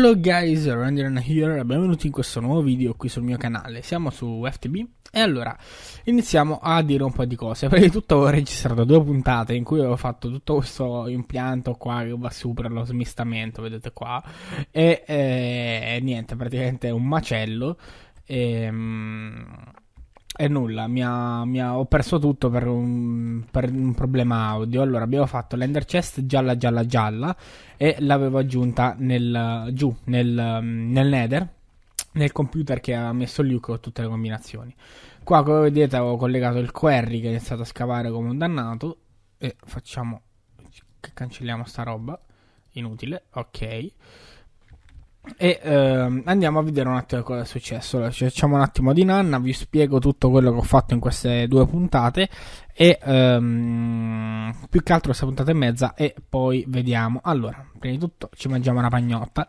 Hello guys, Randiran here e benvenuti in questo nuovo video qui sul mio canale, siamo su FTB e allora iniziamo a dire un po' di cose, prima di tutto ho registrato due puntate in cui avevo fatto tutto questo impianto qua che va super lo smistamento, vedete qua, e eh, niente, praticamente è un macello e... Ehm, e nulla, mi ha, mi ha, ho perso tutto per un, per un, problema audio. Allora, abbiamo fatto l'ender chest gialla, gialla, gialla e l'avevo aggiunta nel, giù, nel, nel nether, nel computer che ha messo lì con tutte le combinazioni. Qua, come vedete, avevo collegato il query che è iniziato a scavare come un dannato e facciamo... cancelliamo sta roba. Inutile, ok e ehm, andiamo a vedere un attimo cosa è successo. ci facciamo un attimo di nanna, vi spiego tutto quello che ho fatto in queste due puntate. E ehm, più che altro questa puntata e mezza. E poi vediamo. Allora, prima di tutto ci mangiamo una pagnotta.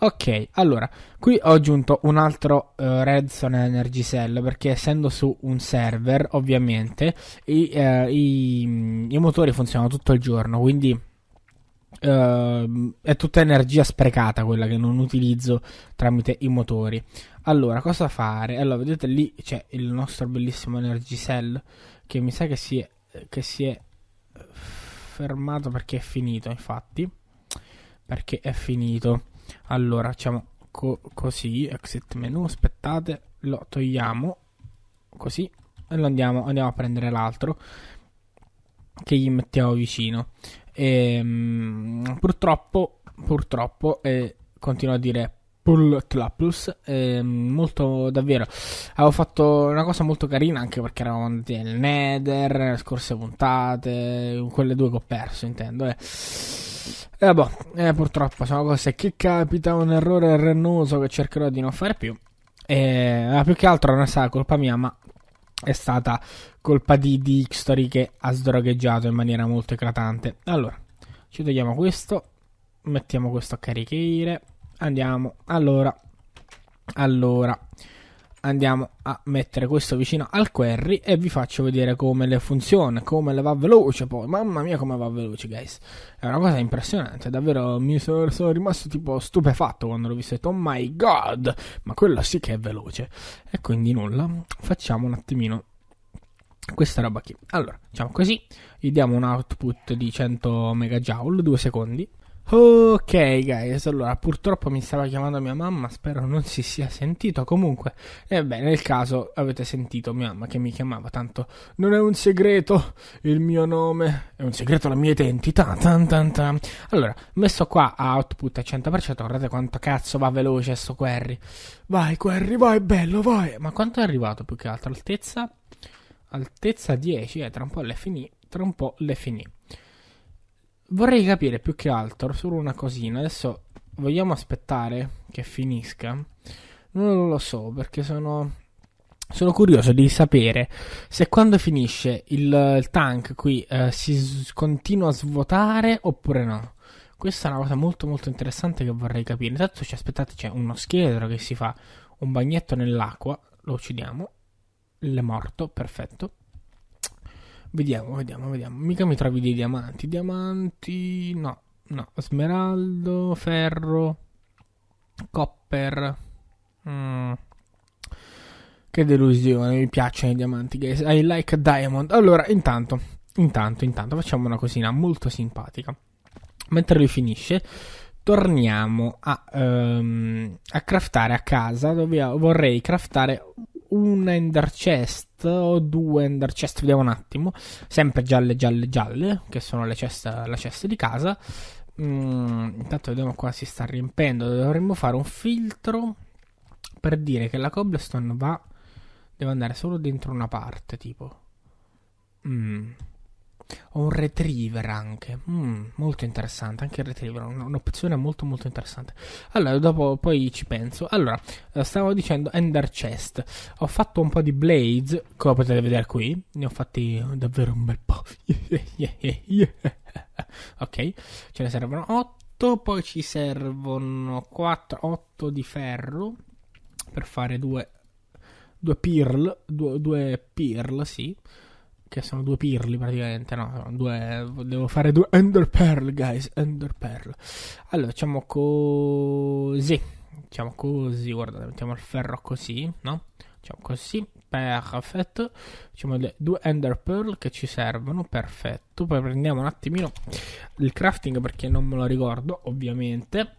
Ok, allora, qui ho aggiunto un altro eh, Redstone Energy Cell perché essendo su un server, ovviamente, i, eh, i, i motori funzionano tutto il giorno, quindi Uh, è tutta energia sprecata quella che non utilizzo tramite i motori. Allora, cosa fare? Allora, vedete lì c'è il nostro bellissimo Energy Cell che mi sa che si è, che si è fermato perché è finito, infatti. Perché è finito. Allora, facciamo co- così, exit menu, aspettate, lo togliamo così e lo andiamo, andiamo a prendere l'altro che gli mettiamo vicino. E, ehm, mh, purtroppo, purtroppo, e eh, continuo a dire Pull Tlapus, ehm, molto davvero. Avevo fatto una cosa molto carina anche perché eravamo andati nel Nether, nelle scorse puntate, quelle due che ho perso, intendo. E, eh. eh, boh, eh, purtroppo sono cose che capita, un errore arrennoso che cercherò di non fare più. E, eh, più che altro non è stata colpa mia, ma è stata colpa di, di X-Story che ha sdrogheggiato in maniera molto eclatante. Allora, ci togliamo questo, mettiamo questo a carichire, andiamo, allora, allora andiamo a mettere questo vicino al query e vi faccio vedere come le funziona, come le va veloce poi, mamma mia come va veloce guys, è una cosa impressionante, davvero mi sono, sono rimasto tipo stupefatto quando l'ho visto, ho detto oh my god, ma quello sì che è veloce, e quindi nulla, facciamo un attimino questa roba qui, allora, facciamo così, gli diamo un output di 100 MJ, 2 secondi, Ok guys, allora purtroppo mi stava chiamando mia mamma, spero non si sia sentito, comunque, ebbene, eh nel caso avete sentito mia mamma che mi chiamava, tanto non è un segreto il mio nome, è un segreto la mia identità, tan tan tan. Allora, messo qua output al 100%, guardate quanto cazzo va veloce sto Querry. Vai Querry, vai, bello, vai. Ma quanto è arrivato più che altro? Altezza? Altezza 10, eh, tra un po' le finì, tra un po' le finì vorrei capire più che altro solo una cosina. Adesso vogliamo aspettare che finisca? Non lo so perché sono. Sono curioso di sapere se quando finisce il, il tank qui eh, si s- continua a svuotare oppure no. Questa è una cosa molto molto interessante che vorrei capire. Intanto ci aspettate, c'è uno scheletro che si fa un bagnetto nell'acqua, lo uccidiamo, l'è morto, perfetto. Vediamo, vediamo, vediamo. Mica mi trovi dei diamanti. Diamanti... No, no. Smeraldo, ferro, copper. Mm. Che delusione, mi piacciono i diamanti, guys. I like a diamond. Allora, intanto, intanto, intanto, facciamo una cosina molto simpatica. Mentre lui finisce, torniamo a, um, a craftare a casa dove vorrei craftare una Ender Chest o due Ender Chest, vediamo un attimo, sempre gialle, gialle, gialle, che sono le ceste, la chest di casa. Mm, intanto vediamo qua si sta riempendo, dovremmo fare un filtro per dire che la cobblestone va, deve andare solo dentro una parte, tipo. Mm. Ho un retriever anche. Mm, molto interessante. Anche il retriever è un'opzione molto molto interessante. Allora, dopo poi ci penso. Allora, eh, stavo dicendo Ender Chest. Ho fatto un po' di Blades, come potete vedere qui. Ne ho fatti davvero un bel po'. ok, ce ne servono 8. Poi ci servono 4, 8 di ferro per fare due, due pearl. Due, due pearl, sì. Che sono due pirli praticamente, no? Due, devo fare due Ender Pearl, guys. Ender Pearl. Allora, facciamo così. Facciamo così, guardate, mettiamo il ferro così, no? Facciamo così, perfetto. Facciamo le due Ender Pearl che ci servono, perfetto. Poi prendiamo un attimino il crafting perché non me lo ricordo, ovviamente.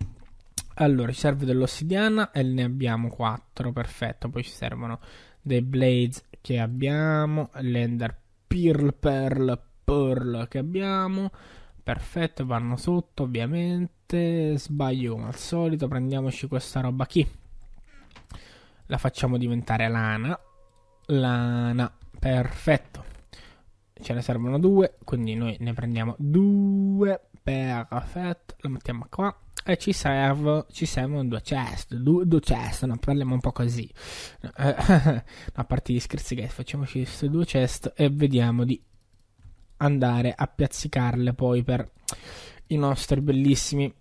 Allora, ci serve dell'ossidiana e ne abbiamo 4, perfetto. Poi ci servono dei blades che abbiamo, l'ender Pearl, Pearl, Pearl che abbiamo. Perfetto, vanno sotto ovviamente. Sbaglio come al solito, prendiamoci questa roba qui. La facciamo diventare lana. Lana, perfetto. Ce ne servono due, quindi noi ne prendiamo due perfetto lo mettiamo qua e ci, serve, ci servono due chest due, due chest no, parliamo un po' così eh, a parte gli scherzi che facciamoci queste due chest e vediamo di andare a piazzicarle poi per i nostri bellissimi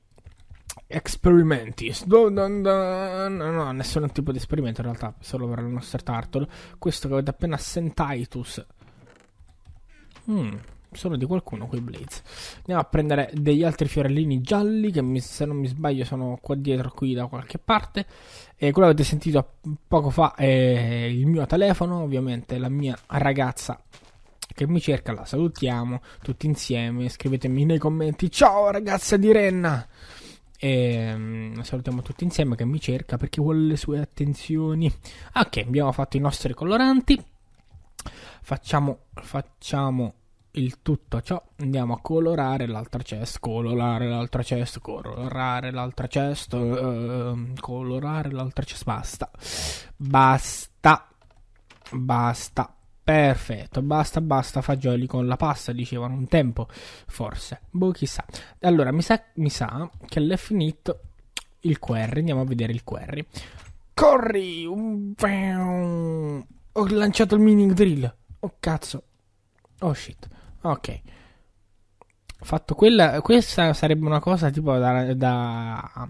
esperimenti, No, no, nessun tipo di esperimento in realtà, solo per il nostro Tartle. Questo che avete appena Sentaitus. mmm, sono di qualcuno quei blades. Andiamo a prendere degli altri fiorellini gialli che mi, se non mi sbaglio sono qua dietro qui da qualche parte. E eh, quello che avete sentito poco fa è il mio telefono, ovviamente la mia ragazza che mi cerca, la salutiamo tutti insieme, scrivetemi nei commenti ciao ragazza di Renna. E ehm, salutiamo tutti insieme che mi cerca perché vuole le sue attenzioni. Ok, abbiamo fatto i nostri coloranti. Facciamo, facciamo il tutto ciò andiamo a colorare l'altra chest, colorare l'altra chest, colorare l'altra chest, uh, ehm, colorare l'altra chest, basta, basta, basta, perfetto, basta, basta fagioli con la pasta, dicevano un tempo, forse, boh chissà. Allora, mi sa, mi sa che l'è finito il query, andiamo a vedere il query. Corri, ho lanciato il mining drill, oh cazzo, oh shit. Ok. Fatto quella, questa sarebbe una cosa tipo da, da,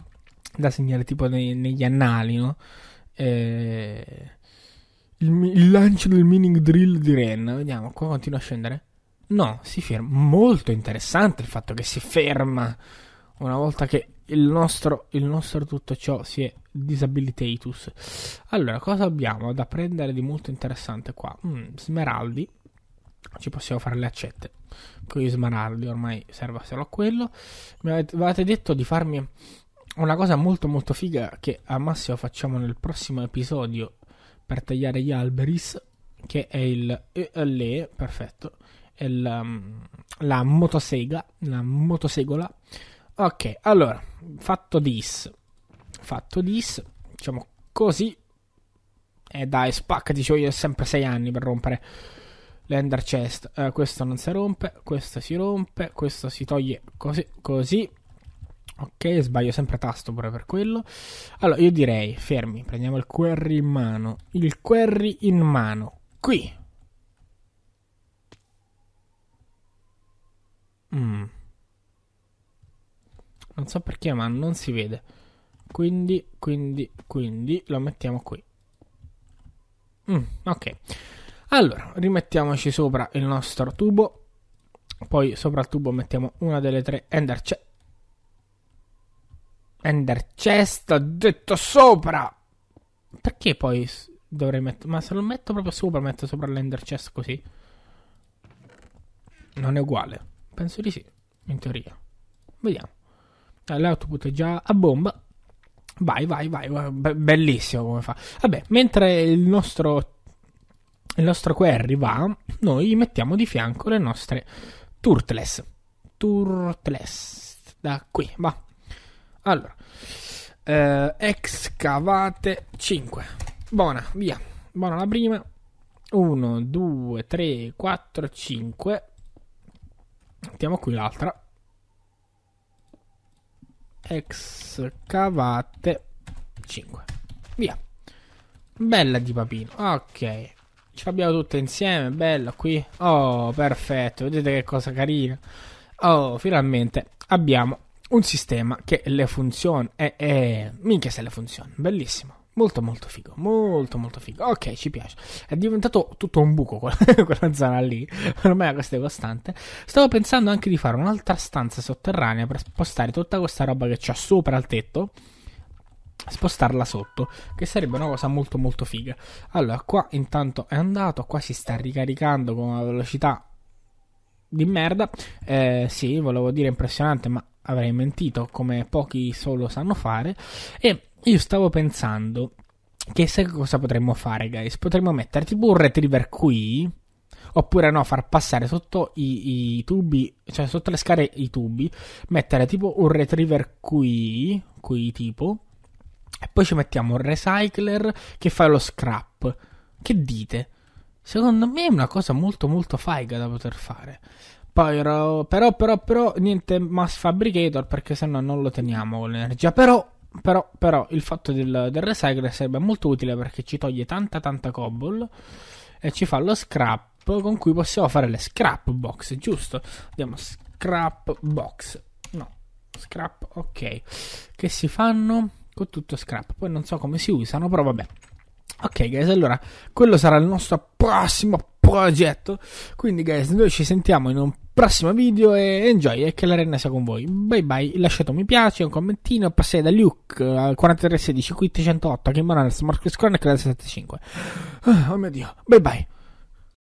da segnare tipo nei, negli annali, no? Eh, il, il, lancio del mining drill di Ren. Vediamo, qua continua a scendere. No, si ferma. Molto interessante il fatto che si ferma una volta che il nostro, il nostro tutto ciò si è disabilitatus. Allora, cosa abbiamo da prendere di molto interessante qua? Mm, smeraldi ci possiamo fare le accette con gli smanardi ormai serve solo a quello mi avevate detto di farmi una cosa molto molto figa che a Massimo facciamo nel prossimo episodio per tagliare gli alberis che è il le perfetto è la, um, la motosega la motosegola ok allora fatto dis fatto dis diciamo così e eh, dai spaccati cioè io ho sempre 6 anni per rompere l'ender chest. Uh, questo non si rompe, questo si rompe, questo si toglie così, così. Ok, sbaglio sempre tasto pure per quello. Allora, io direi, fermi, prendiamo il query in mano. Il query in mano, qui. Mm. Non so perché, ma non si vede. Quindi, quindi, quindi lo mettiamo qui. Mm, ok. Allora, rimettiamoci sopra il nostro tubo, poi sopra il tubo mettiamo una delle tre ender chest. Ender chest, ho detto sopra! Perché poi dovrei mettere... Ma se lo metto proprio sopra, metto sopra l'ender chest così? Non è uguale. Penso di sì, in teoria. Vediamo. Eh, l'output è già a bomba. Vai, vai, vai. bellissimo come fa. Vabbè, mentre il nostro il nostro query va, noi mettiamo di fianco le nostre turtles. Turtles, da qui, va. Allora, eh, excavate 5. Buona, via. Buona la prima. 1, 2, 3, 4, 5. Mettiamo qui l'altra. Excavate 5. Via. Bella di papino. Ok. Ce l'abbiamo tutte insieme, bello qui. Oh, perfetto, vedete che cosa carina. Oh, finalmente abbiamo un sistema che le funziona. Eh, eh, minchia se le funziona, bellissimo. Molto molto figo, molto molto figo. Ok, ci piace. È diventato tutto un buco quella, quella zona lì. Ormai questa è costante. Stavo pensando anche di fare un'altra stanza sotterranea per spostare tutta questa roba che c'ho sopra al tetto spostarla sotto, che sarebbe una cosa molto molto figa. Allora, qua intanto è andato, qua si sta ricaricando con una velocità di merda. Eh, sì, volevo dire impressionante, ma avrei mentito come pochi solo sanno fare. E io stavo pensando che sai cosa potremmo fare, guys? Potremmo mettere tipo un retriever qui. Oppure no, far passare sotto i, i tubi, cioè sotto le scale i tubi, mettere tipo un retriever qui, qui tipo, e poi ci mettiamo un recycler che fa lo scrap. Che dite? Secondo me è una cosa molto molto faiga da poter fare. Poi però, però, però, però niente mass fabricator perché sennò non lo teniamo con l'energia. Però, però, però il fatto del, del recycler sarebbe molto utile perché ci toglie tanta tanta cobble e ci fa lo scrap con cui possiamo fare le scrap box, giusto? Andiamo scrap box. No, scrap, ok. Che si fanno? Con tutto scrap. Poi non so come si usano, però vabbè. Ok, guys, allora quello sarà il nostro prossimo progetto. Quindi, guys, noi ci sentiamo in un prossimo video e enjoy e che l'arena sia con voi. Bye bye, lasciate un mi piace, un commentino, passate da Luke al 4316 qui 108, che mano al e Chronic 75. Oh mio Dio, bye bye.